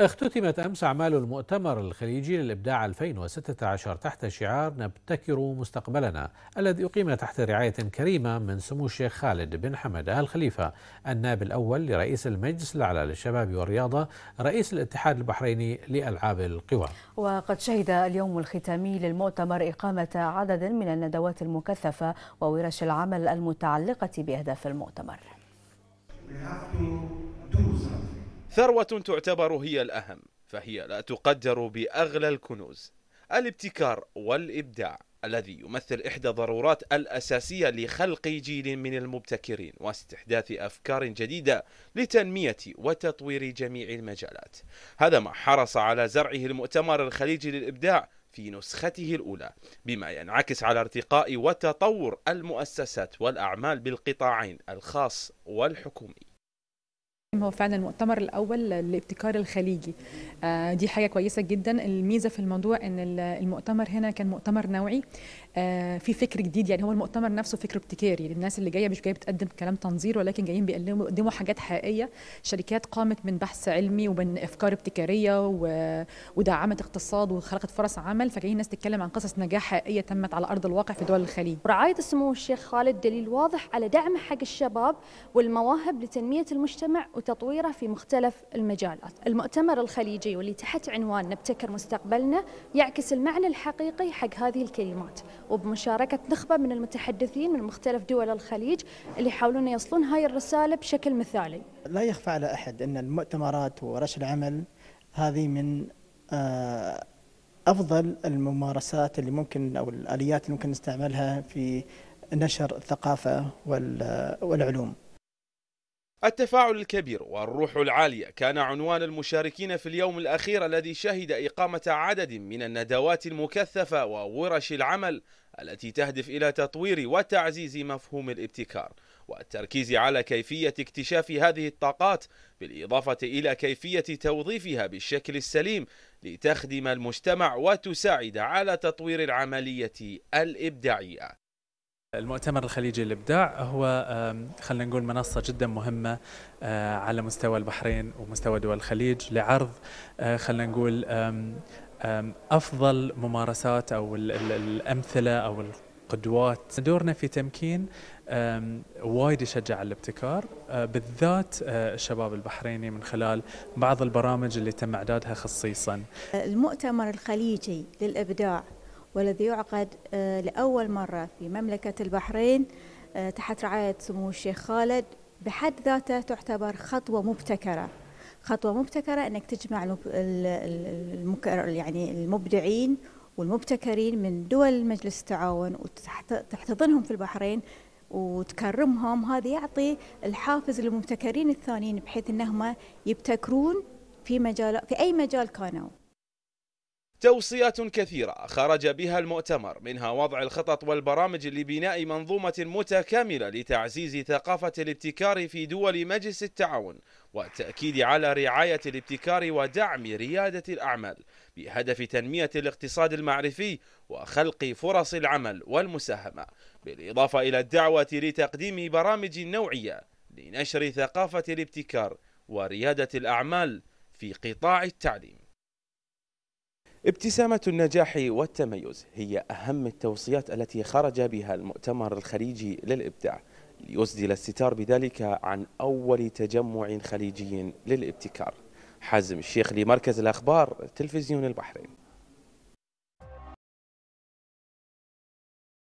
اختتمت أمس أعمال المؤتمر الخليجي للإبداع 2016 تحت شعار نبتكر مستقبلنا الذي أقيم تحت رعاية كريمة من سمو الشيخ خالد بن حمد آل خليفة النائب الأول لرئيس المجلس الأعلى للشباب والرياضة رئيس الاتحاد البحريني لألعاب القوى وقد شهد اليوم الختامي للمؤتمر إقامة عدد من الندوات المكثفة وورش العمل المتعلقة بأهداف المؤتمر We have to do something. ثروة تعتبر هي الأهم فهي لا تقدر بأغلى الكنوز الابتكار والإبداع الذي يمثل إحدى الضرورات الأساسية لخلق جيل من المبتكرين واستحداث أفكار جديدة لتنمية وتطوير جميع المجالات هذا ما حرص على زرعه المؤتمر الخليجي للإبداع في نسخته الأولى بما ينعكس على ارتقاء وتطور المؤسسات والأعمال بالقطاعين الخاص والحكومي هو فعلا المؤتمر الاول للابتكار الخليجي آه، دي حاجه كويسه جدا الميزه في الموضوع ان المؤتمر هنا كان مؤتمر نوعي آه، في فكر جديد يعني هو المؤتمر نفسه فكر ابتكاري للناس اللي جايه مش جايه بتقدم كلام تنظير ولكن جايين بيقدموا حاجات حقيقيه شركات قامت من بحث علمي ومن افكار ابتكاريه ودعمت اقتصاد وخلقت فرص عمل فجايين ناس تتكلم عن قصص نجاح حقيقيه تمت على ارض الواقع في دول الخليج. رعايه سمو الشيخ خالد دليل واضح على دعمه حق الشباب والمواهب لتنميه المجتمع وتطويره في مختلف المجالات. المؤتمر الخليجي واللي تحت عنوان نبتكر مستقبلنا يعكس المعنى الحقيقي حق هذه الكلمات وبمشاركة نخبة من المتحدثين من مختلف دول الخليج اللي يحاولون يصلون هاي الرسالة بشكل مثالي لا يخفى على أحد أن المؤتمرات وورش العمل هذه من آه، أفضل الممارسات اللي ممكن أو الآليات اللي ممكن نستعملها في نشر الثقافة والعلوم التفاعل الكبير والروح العالية كان عنوان المشاركين في اليوم الأخير الذي شهد إقامة عدد من الندوات المكثفة وورش العمل التي تهدف إلى تطوير وتعزيز مفهوم الابتكار والتركيز على كيفية اكتشاف هذه الطاقات بالإضافة إلى كيفية توظيفها بالشكل السليم لتخدم المجتمع وتساعد على تطوير العملية الإبداعية المؤتمر الخليجي للابداع هو خلينا نقول منصه جدا مهمه آه، على مستوى البحرين ومستوى دول الخليج لعرض آه، خلينا نقول افضل ممارسات او الامثله او القدوات دورنا في تمكين وايد يشجع على الابتكار آه، بالذات الشباب البحريني من خلال بعض البرامج اللي تم اعدادها خصيصا المؤتمر الخليجي للابداع والذي يعقد آه، لأول مرة في مملكة البحرين آه، تحت رعاية سمو الشيخ خالد بحد ذاته تعتبر خطوة مبتكرة خطوة مبتكرة أنك تجمع يعني المبدعين والمبتكرين من دول مجلس التعاون وتحتضنهم في البحرين وتكرمهم هذا يعطي الحافز للمبتكرين الثانيين بحيث انهم يبتكرون في مجال في اي مجال كانوا توصيات كثيرة خرج بها المؤتمر منها وضع الخطط والبرامج لبناء منظومة متكاملة لتعزيز ثقافة الابتكار في دول مجلس التعاون والتأكيد على رعاية الابتكار ودعم ريادة الأعمال بهدف تنمية الاقتصاد المعرفي وخلق فرص العمل والمساهمة بالإضافة إلى الدعوة لتقديم برامج نوعية لنشر ثقافة الابتكار وريادة الأعمال في قطاع التعليم ابتسامة النجاح والتميز هي أهم التوصيات التي خرج بها المؤتمر الخليجي للإبداع ليسدل الستار بذلك عن أول تجمع خليجي للابتكار حزم الشيخ لمركز الأخبار تلفزيون البحرين